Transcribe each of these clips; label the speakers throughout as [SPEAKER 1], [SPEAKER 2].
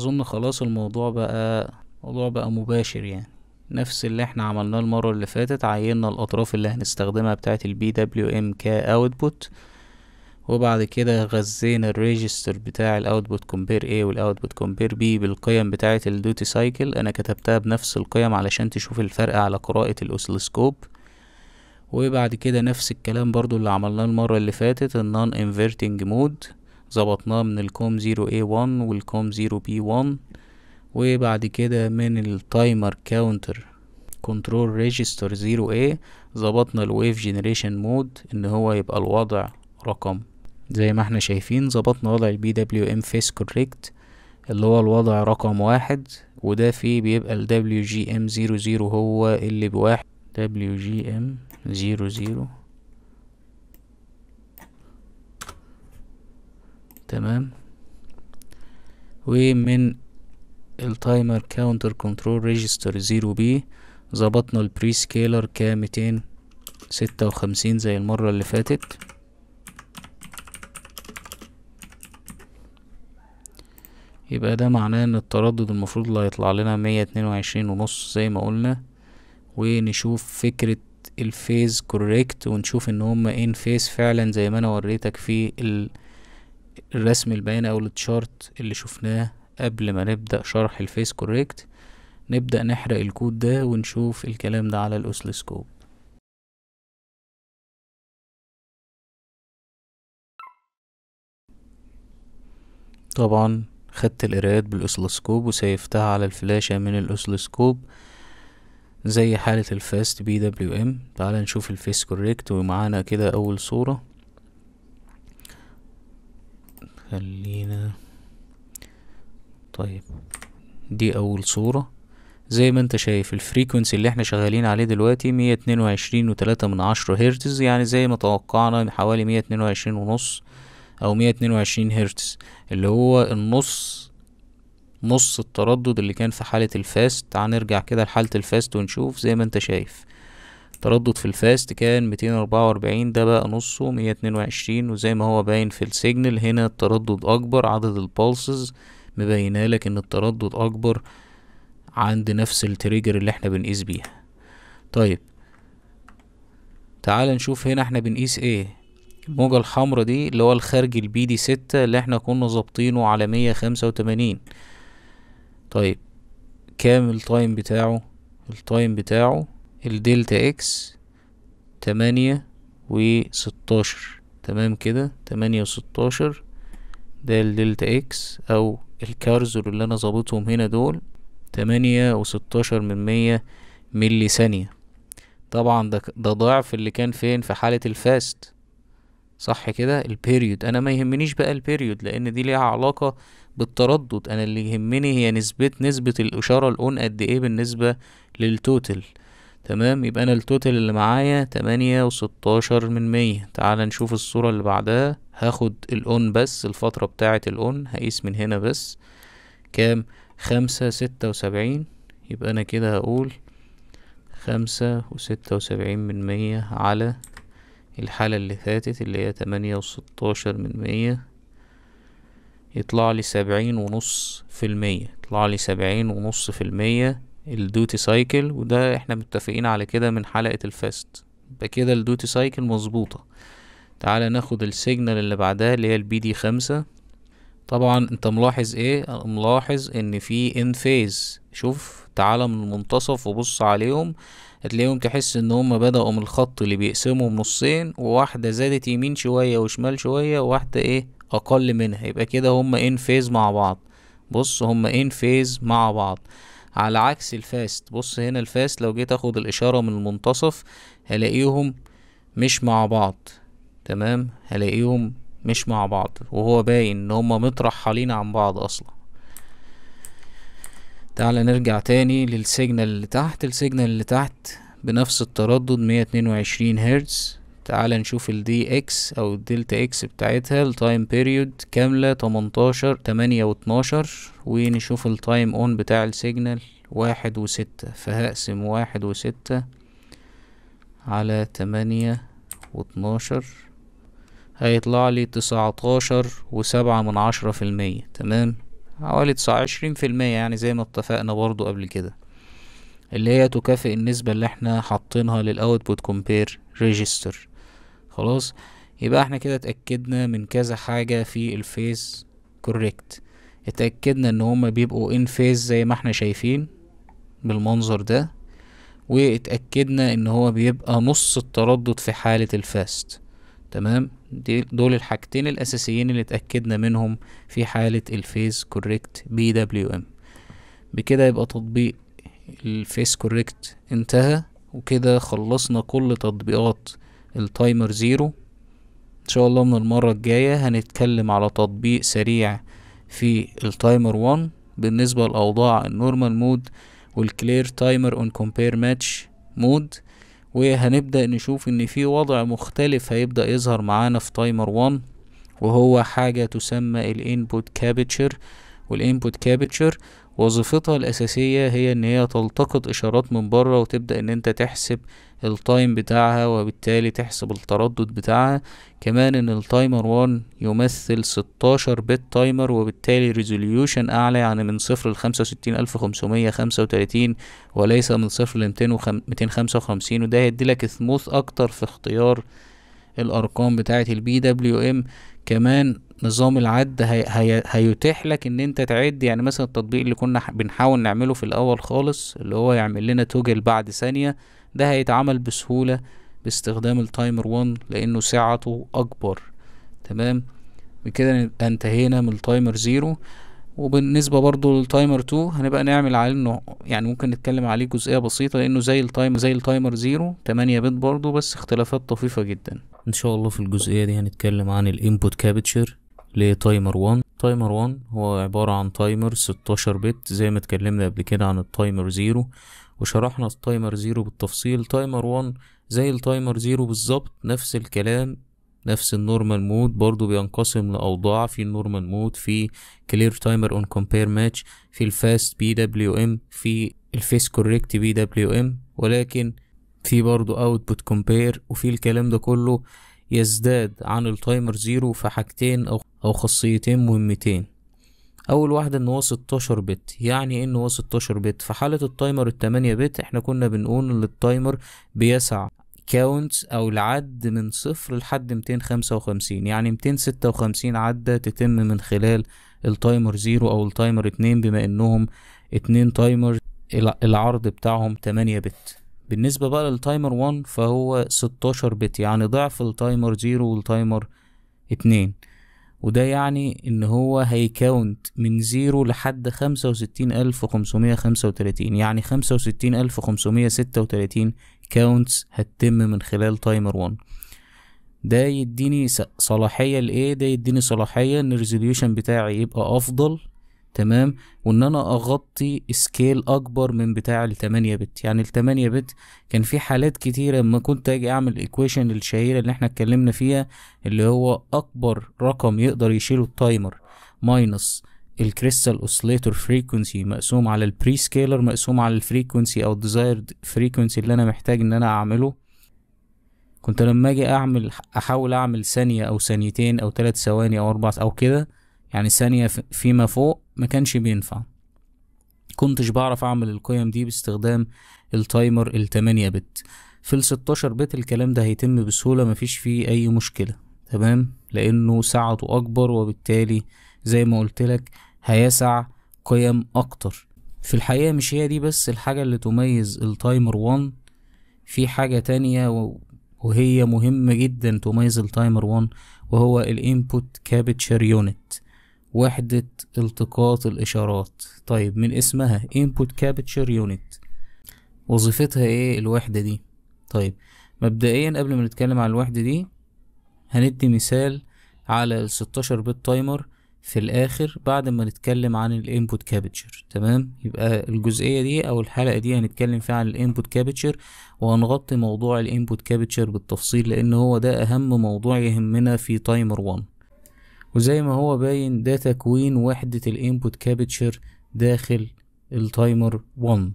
[SPEAKER 1] اظن خلاص الموضوع بقى موضوع بقى مباشر يعني نفس اللي احنا عملناه المرة اللي فاتت عينا الاطراف اللي هنستخدمها بتاعة البي دبليو ام كا اوتبوت وبعد كده غزينا الريجستر بتاع الاوتبوت كومبير A والاوتبوت كومبير B بالقيم بتاعة الديوتي سايكل انا كتبتها بنفس القيم علشان تشوف الفرق على قراءة الاوسلسكوب وبعد كده نفس الكلام برضو اللي عملناه المرة اللي فاتت النون انفيرتنج مود ظبطناه من الكوم 0A1 والكوم 0B1 وبعد كده من التايمر كاونتر كنترول ريجستر 0A ظبطنا الويف جنريشن مود ان هو يبقى الوضع رقم زي ما احنا شايفين ظبطنا وضع البي دبليو ام فيس كوريكت اللي هو الوضع رقم واحد وده فيه بيبقى ال WGM00 هو اللي بواحد WGM00 تمام ومن التايمر كاونتر كنترول ريجستر زيرو بي ظبطنا البري سكيلر ميتين ستة وخمسين زي المرة اللي فاتت يبقى ده معناه ان التردد المفروض اللي هيطلع لنا مية اتنين وعشرين ونص زي ما قلنا ونشوف فكرة الفيز كوريكت ونشوف ان هما ان فيز فعلا زي ما انا وريتك في ال الرسم البياني او التشارت اللي شفناه قبل ما نبدأ شرح الفيس كوريكت نبدأ نحرق الكود ده ونشوف الكلام ده على الأوسلسكوب طبعا خدت القراءات بالأوسلسكوب وسيفتها على الفلاشة من الأوسلسكوب زي حالة الفاست بي دبليو ام تعال نشوف الفيس كوريكت ومعانا كده أول صورة خلينا طيب دي اول صورة زي ما انت شايف الفريكونسي اللي احنا شغالين عليه دلوقتي مية اتنين وعشرين وتلاتة من عشرة هرتز يعني زي ما توقعنا حوالي مية اتنين وعشرين ونص او مية اتنين وعشرين هرتز اللي هو النص نص التردد اللي كان في حالة الفاست تعال نرجع كده لحالة الفاست ونشوف زي ما انت شايف تردد في الفاست كان ميتين أربعة وأربعين ده بقى نصه مية اتنين وعشرين وزي ما هو باين في السيجنال هنا التردد أكبر عدد البالسز مبينه لك إن التردد أكبر عند نفس التريجر اللي احنا بنقيس بيها طيب تعال نشوف هنا احنا بنقيس ايه الموجة الحمراء دي اللي هو الخارج البي دي ستة اللي احنا كنا ظابطينه على مية خمسة وتمانين طيب كام التايم بتاعه التايم بتاعه الدلتا اكس تمانية وستاشر تمام كده تمانية وستاشر ده الدلتا اكس او الكارزول اللي انا ظابطهم هنا دول تمانية وستاشر من مية ملي ثانية طبعا ده, ضعف اللي كان فين في حالة الفاست صح كده البيريود انا ما يهمنيش بقى البيريود لان دي ليها علاقة بالتردد انا اللي يهمني هي نسبة نسبة الاشارة الاون قد ايه بالنسبة للتوتال تمام يبقى انا التوتال اللي معايا تمانية وستاشر من مية تعال نشوف الصورة اللي بعدها هاخد الاون بس الفترة بتاعة الاون هقيس من هنا بس كام خمسة ستة وسبعين يبقى انا كده هقول خمسة وستة وسبعين من مية على الحالة اللي فاتت اللي هي تمانية وستاشر من مية يطلع لي سبعين ونص في المية يطلع لي سبعين ونص في المية الديوتي سايكل وده احنا متفقين على كده من حلقة الفاست يبقى كده الديوتي سايكل مظبوطة تعالى ناخد السيجنال اللي بعدها اللي هي البي دي خمسة طبعا انت ملاحظ ايه ملاحظ ان في ان فيز شوف تعالى من المنتصف وبص عليهم هتلاقيهم تحس ان هم بدأوا من الخط اللي بيقسمهم نصين وواحدة زادت يمين شوية وشمال شوية وواحدة ايه اقل منها يبقى كده هم ان فيز مع بعض بص هم ان فيز مع بعض على عكس الفاست بص هنا الفاست لو جيت اخد الاشارة من المنتصف هلاقيهم مش مع بعض تمام هلاقيهم مش مع بعض وهو باين ان هما مترحلين عن بعض اصلا تعال نرجع تاني للسيجنال اللي تحت السيجنال اللي تحت بنفس التردد مية اتنين وعشرين هرتز تعالى نشوف الدي اكس او الدلتا اكس بتاعتها التايم بيريود كاملة تمنتاشر تمانية واتناشر ونشوف التايم اون بتاع السيجنال واحد وستة فهقسم واحد وستة على تمانية واتناشر هيطلع لي تسعتاشر وسبعة من عشرة في المية تمام حوالي تسعة وعشرين في المية يعني زي ما اتفقنا برضو قبل كده اللي هي تكافئ النسبة اللي احنا حاطينها للاوتبوت كومبير ريجستر خلاص يبقى احنا كده اتأكدنا من كذا حاجة في الفيز كوريكت اتأكدنا ان هما بيبقوا ان فيز زي ما احنا شايفين بالمنظر ده واتأكدنا ان هو بيبقى نص التردد في حالة الفاست تمام دي دول الحاجتين الاساسيين اللي اتأكدنا منهم في حالة الفيز كوريكت بي دبليو ام بكده يبقى تطبيق الفيس كوريكت انتهى وكده خلصنا كل تطبيقات التايمر زيرو ان شاء الله من المرة الجاية هنتكلم على تطبيق سريع في التايمر وان بالنسبة لأوضاع النورمال مود والكلير تايمر اون كومبير ماتش مود وهنبدأ نشوف ان في وضع مختلف هيبدأ يظهر معانا في تايمر وان وهو حاجة تسمى الانبوت كابتشر والانبوت كابتشر وظيفتها الأساسية هي إن هي تلتقط إشارات من بره وتبدأ إن أنت تحسب التايم بتاعها وبالتالي تحسب التردد بتاعها كمان إن التايمر 1 يمثل 16 بت تايمر وبالتالي ريزوليوشن أعلى يعني من صفر لخمسة وستين ألف خمسمية خمسة وتلاتين وليس من صفر ل وميتين وخمسين وده هيديلك سموث أكتر في اختيار الأرقام بتاعة البي دبليو إم كمان نظام العد هي هي هيتيح لك ان انت تعد يعني مثلا التطبيق اللي كنا بنحاول نعمله في الاول خالص اللي هو يعمل لنا توجل بعد ثانية ده هيتعمل بسهولة باستخدام التايمر 1 لانه سعته اكبر تمام بكده انتهينا من التايمر 0 وبالنسبة برضو للتايمر 2 هنبقى نعمل عليه انه يعني ممكن نتكلم عليه جزئية بسيطة لانه زي التايمر زي التايمر 0 8 بت برضو بس اختلافات طفيفة جدا ان شاء الله في الجزئيه دي هنتكلم عن الانبوت كابتشر لتايمر 1 تايمر 1 هو عباره عن تايمر 16 بت زي ما اتكلمنا قبل كده عن التايمر 0 وشرحنا التايمر 0 بالتفصيل تايمر 1 زي التايمر 0 بالظبط نفس الكلام نفس النورمال مود برضو بينقسم لأوضاع في النورمال مود في كلير تايمر اون كومبير ماتش في الفاست بي دبليو ام في الفيس كوريكت بي دبليو ام ولكن في برضو output compare وفي الكلام ده كله يزداد عن التايمر زيرو في حاجتين أو خاصيتين مهمتين أول واحدة إن هو 16 بت يعني إيه إن هو 16 بت في حالة التايمر التمانية بت إحنا كنا بنقول إن التايمر بيسع كاونت أو العد من صفر لحد 255 يعني 256 عدة تتم من خلال التايمر زيرو أو التايمر اتنين بما إنهم اتنين تايمر العرض بتاعهم تمانية بت بالنسبة بقى للتايمر 1 فهو 16 بت يعني ضعف التايمر 0 والتايمر 2 وده يعني ان هو هيكاونت من زيرو لحد 65535 يعني 65536 كاونتس هتتم من خلال تايمر 1 ده يديني صلاحية لايه ده يديني صلاحية ان الريزوليوشن بتاعي يبقى افضل تمام وان انا اغطي سكيل اكبر من بتاع ال 8 بت يعني ال 8 بت كان في حالات كتيره لما كنت اجي اعمل الايكويشن الشهيره اللي احنا اتكلمنا فيها اللي هو اكبر رقم يقدر يشيله التايمر ماينس الكريستال اوسليتور فريكونسي مقسوم على البري سكيلر مقسوم على الفريكونسي او الديزايرد فريكونسي اللي انا محتاج ان انا اعمله كنت لما اجي اعمل احاول اعمل ثانيه او ثانيتين او ثلاث ثواني او اربع او كده يعني ثانية فيما فوق ما كانش بينفع كنتش بعرف اعمل القيم دي باستخدام التايمر التمانية بت في الستاشر بت الكلام ده هيتم بسهولة مفيش فيه اي مشكلة تمام لانه سعته اكبر وبالتالي زي ما قلت لك هيسع قيم اكتر في الحقيقة مش هي دي بس الحاجة اللي تميز التايمر 1 في حاجة تانية وهي مهمة جدا تميز التايمر 1 وهو الانبوت كابتشر يونت وحدة التقاط الإشارات طيب من اسمها Input Capture Unit وظيفتها إيه الوحدة دي طيب مبدئيا قبل ما نتكلم عن الوحدة دي هندي مثال على ال 16 بت تايمر في الآخر بعد ما نتكلم عن الانبوت كابتشر تمام يبقى الجزئية دي أو الحلقة دي هنتكلم فيها عن الانبوت كابتشر وهنغطي موضوع الانبوت كابتشر بالتفصيل لأن هو ده أهم موضوع يهمنا في تايمر 1 وزي ما هو باين ده تكوين وحدة الانبوت كابتشر داخل التايمر 1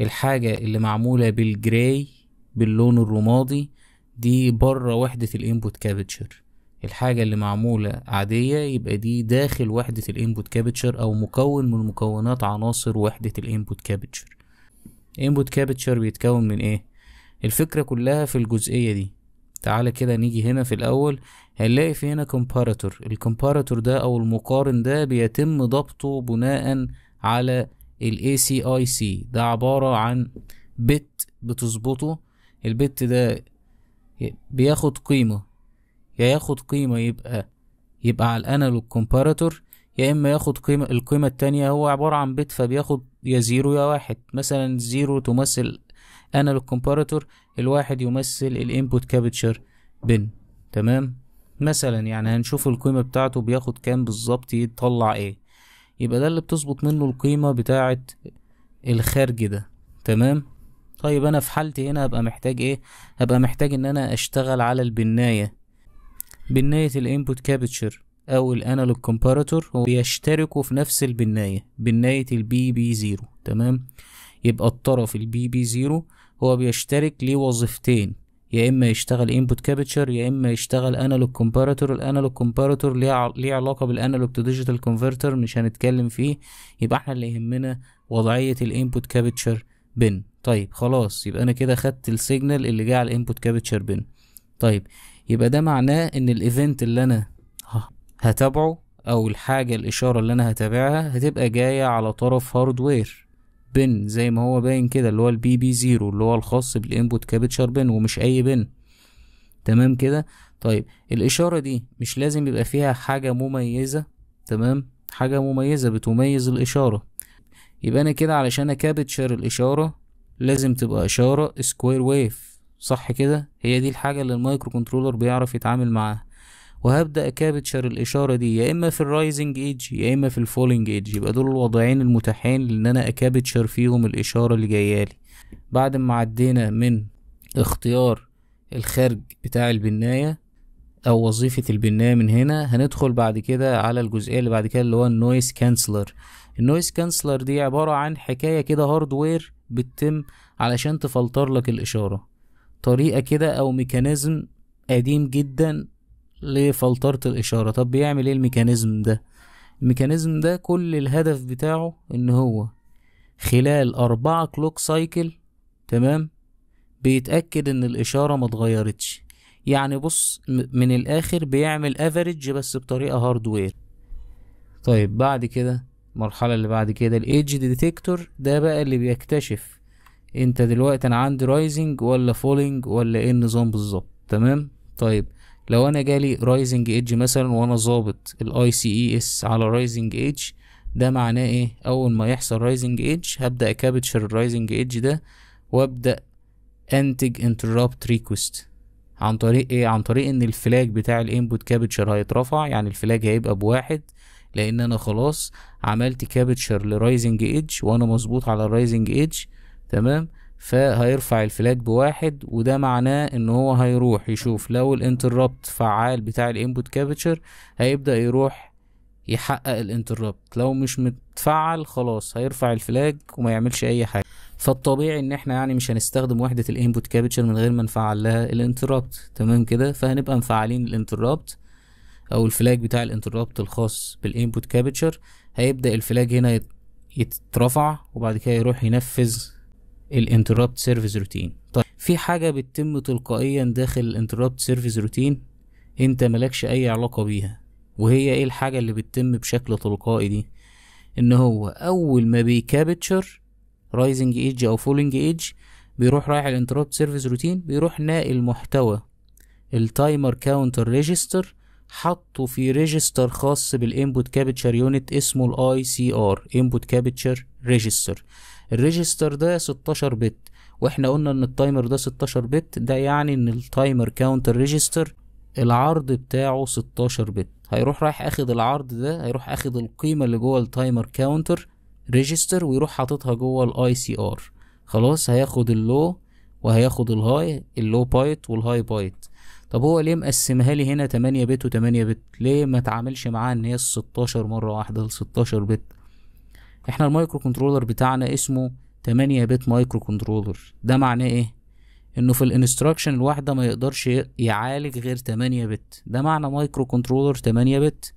[SPEAKER 1] الحاجة اللي معمولة بالجراي باللون الرمادي دي بره وحدة الانبوت كابتشر الحاجة اللي معمولة عادية يبقى دي داخل وحدة الانبوت كابتشر او مكون من مكونات عناصر وحدة الانبوت كابتشر انبوت كابتشر بيتكون من ايه الفكرة كلها في الجزئية دي تعالى كده نيجي هنا في الأول هنلاقي في هنا كومباراتور الكومباراتور ده أو المقارن ده بيتم ضبطه بناء على ال ACIC ده عبارة عن بت بتظبطه البت ده بياخد قيمة يا ياخد قيمة يبقى يبقى على الانالوج كومباراتور يا اما ياخد قيمة القيمة التانية هو عبارة عن بت فبياخد يا زيرو يا واحد مثلا زيرو تمثل انالوج كومباراتور الواحد يمثل الانبوت كابتشر بن تمام مثلا يعني هنشوف القيمة بتاعته بياخد كام بالظبط يطلع ايه يبقى ده اللي بتظبط منه القيمة بتاعة الخارج ده تمام طيب انا في حالتي هنا هبقى محتاج ايه هبقى محتاج ان انا اشتغل على البناية بناية الانبوت كابتشر او الانالوج كومباراتور بيشتركوا في نفس البناية بناية البي بي زيرو تمام يبقى الطرف البي بي زيرو هو بيشترك ليه وظيفتين يا اما يشتغل انبوت كابتشر يا اما يشتغل انالوج كومباراتور الانالوج كومباراتور ليه علاقه بالانالوج تو ديجيتال كونفرتر مش هنتكلم فيه يبقى احنا اللي يهمنا وضعيه الانبوت كابتشر بن طيب خلاص يبقى انا كده خدت السيجنال اللي جه على الانبوت كابتشر بن طيب يبقى ده معناه ان الايفنت اللي انا هتابعه او الحاجه الاشاره اللي انا هتابعها هتبقى جايه على طرف هاردوير بن زي ما هو باين كده اللي هو البي بي زيرو اللي هو الخاص بالانبوت كابتشر بن ومش اي بن تمام كده طيب الاشاره دي مش لازم يبقى فيها حاجه مميزه تمام حاجه مميزه بتميز الاشاره يبقى انا كده علشان اكابتشر الاشاره لازم تبقى اشاره سكوير ويف صح كده هي دي الحاجه اللي المايكرو كنترولر بيعرف يتعامل معاها وهبدأ أكابتشر الإشارة دي يا إما في الرايزنج ايدج يا إما في الفولينج ايدج يبقى دول الوضعين المتاحين لأن أنا أكابتشر فيهم الإشارة اللي جايالي بعد ما عدينا من اختيار الخرج بتاع البناية أو وظيفة البناية من هنا هندخل بعد كده على الجزئية اللي بعد كده اللي هو النويز كانسلر النويز كانسلر دي عبارة عن حكاية كده هاردوير بتتم علشان تفلتر لك الإشارة طريقة كده أو ميكانيزم قديم جدا لفلترة الإشارة طب بيعمل إيه الميكانيزم ده الميكانيزم ده كل الهدف بتاعه إن هو خلال أربعة كلوك سايكل تمام بيتأكد إن الإشارة متغيرتش يعني بص من الآخر بيعمل افريج بس بطريقة هاردوير طيب بعد كده المرحلة اللي بعد كده الايدج ديتكتور ده بقى اللي بيكتشف انت دلوقتي انا عندي رايزنج ولا فولينج ولا ايه النظام بالظبط تمام طيب لو انا جالي رايزنج ايدج مثلا وانا ظابط الاي سي اي اس على رايزنج ايدج ده معناه ايه اول ما يحصل رايزنج ايدج هبدا اكابتشر الرايزنج ايدج ده وابدا انتج انتربت ريكوست عن طريق ايه عن طريق ان الفلاج بتاع الانبوت كابتشر هيترفع يعني الفلاج هيبقى بواحد لان انا خلاص عملت كابتشر لرايزنج ايدج وانا مظبوط على الرايزنج ايدج تمام فهيرفع الفلاج بواحد وده معناه ان هو هيروح يشوف لو الانتربت فعال بتاع الانبوت كابتشر هيبدأ يروح يحقق الانتربت لو مش متفعل خلاص هيرفع الفلاج وما يعملش اي حاجه فالطبيعي ان احنا يعني مش هنستخدم وحده الانبوت كابتشر من غير ما نفعل لها الانتربت تمام كده فهنبقى مفعلين الانتربت او الفلاج بتاع الانتربت الخاص بالانبوت كابتشر هيبدا الفلاج هنا يترفع وبعد كده يروح ينفذ الانتربت سيرفيس روتين طيب في حاجه بتتم تلقائيا داخل الانتربت سيرفيس روتين انت مالكش اي علاقه بيها وهي ايه الحاجه اللي بتتم بشكل تلقائي دي ان هو اول ما بيكابتشر رايزنج ايدج او فولينج ايدج بيروح رايح الانتربت سيرفيس روتين بيروح ناقل محتوى التايمر كاونتر ريجستر حطه في ريجستر خاص بالانبوت كابتشر يونت اسمه الاي سي ار انبوت كابتشر ريجستر الريجستر ده 16 بت واحنا قلنا ان التايمر ده 16 بت ده يعني ان التايمر كاونتر ريجستر العرض بتاعه 16 بت هيروح رايح اخد العرض ده هيروح اخد القيمه اللي جوه التايمر كاونتر ريجستر ويروح حاططها جوه الاي سي ار خلاص هياخد اللو وهياخد الهاي اللو بايت والهاي بايت طب هو ليه مقسمها لي هنا 8 بت و8 بت ليه ما تعاملش معاها ان هي 16 مره واحده ل 16 بت احنا المايكرو كنترولر بتاعنا اسمه 8 بت مايكرو كنترولر ده معناه ايه انه في الانستراكشن الواحده ما يقدرش يعالج غير 8 بت ده معنى مايكرو كنترولر 8 بت